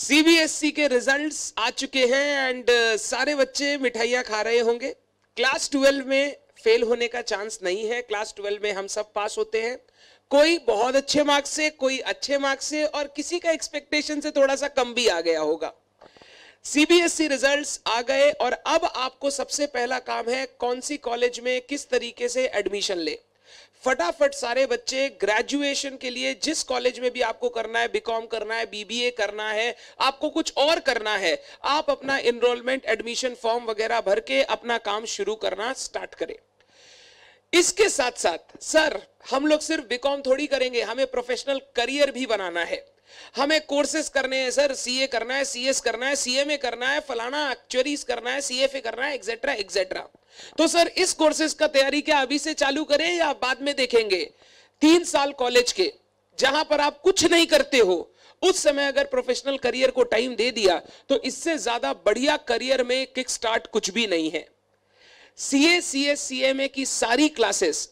CBSE के results आ चुके हैं एंड uh, सारे बच्चे मिठाइयां खा रहे होंगे क्लास ट्वेल्व में फेल होने का चांस नहीं है क्लास ट्वेल्व में हम सब पास होते हैं कोई बहुत अच्छे मार्क्स से कोई अच्छे मार्क्स से और किसी का एक्सपेक्टेशन से थोड़ा सा कम भी आ गया होगा सीबीएसई रिजल्ट्स आ गए और अब आपको सबसे पहला काम है कौन सी कॉलेज में किस तरीके से एडमिशन ले फटाफट सारे बच्चे ग्रेजुएशन के लिए जिस कॉलेज में भी आपको करना है बीकॉम करना है बीबीए करना है आपको कुछ और करना है आप अपना इनरोलमेंट एडमिशन फॉर्म वगैरह भर के अपना काम शुरू करना स्टार्ट करें इसके साथ साथ सर हम लोग सिर्फ बीकॉम थोड़ी करेंगे हमें प्रोफेशनल करियर भी बनाना है हमें कोर्सेस करने हैं सर सीए करना है सीएस करना है सीएमए करना है फलाना एक्चुअरीज करना है सीएफए करना है एक्सेट्रा एक्सेट्रा तो सर इस कोर्सेस का तैयारी क्या अभी से चालू करें या बाद में देखेंगे तीन साल कॉलेज के जहां पर आप कुछ नहीं करते हो उस समय अगर प्रोफेशनल करियर को टाइम दे दिया तो इससे ज्यादा बढ़िया करियर में किक स्टार्ट कुछ भी नहीं है सीए सीएस सीएमए की सारी क्लासेस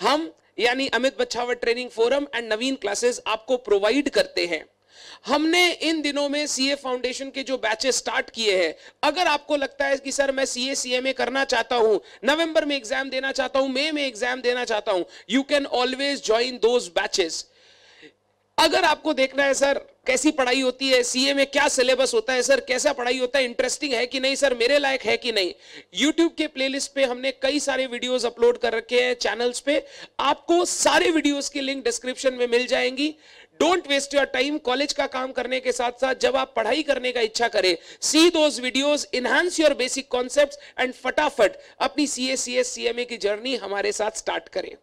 हम यानी Amit Bachhawar training forum and Naveen classes आपको प्रोवाइड करते हैं हमने इन दिनों में सीए फाउंडेशन के जो बैचेस स्टार्ट किए हैं अगर आपको लगता है कि सर मैं सीए सीएमए करना चाहता हूं नवंबर में एग्जाम देना चाहता हूं मई में एग्जाम देना चाहता हूं you can always join those batches अगर आपको देखना है सर कैसी पढ़ाई होती है सीए में क्या सिलेबस होता है सर कैसा पढ़ाई होता है इंटरेस्टिंग है कि नहीं सर मेरे लायक है कि नहीं यूट्यूब के प्लेलिस्ट पे हमने कई सारे वीडियोस अपलोड कर रखे हैं चैनल्स पे आपको सारे वीडियोस की लिंक डिस्क्रिप्शन में मिल जाएंगी don't waste your time college का काम करने के साथ साथ जब आप पढ़ाई करने का इच्छा करें see those videos enhance your basic concept and फटाफट अपनी सी ए C S C M A की जर्नी हमारे साथ स्टार्ट करें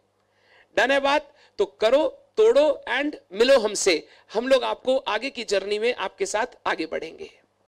डन बात तो करो तोड़ो एंड मिलो हमसे हम लोग आपको आगे की जर्नी में आपके साथ आगे बढ़ेंगे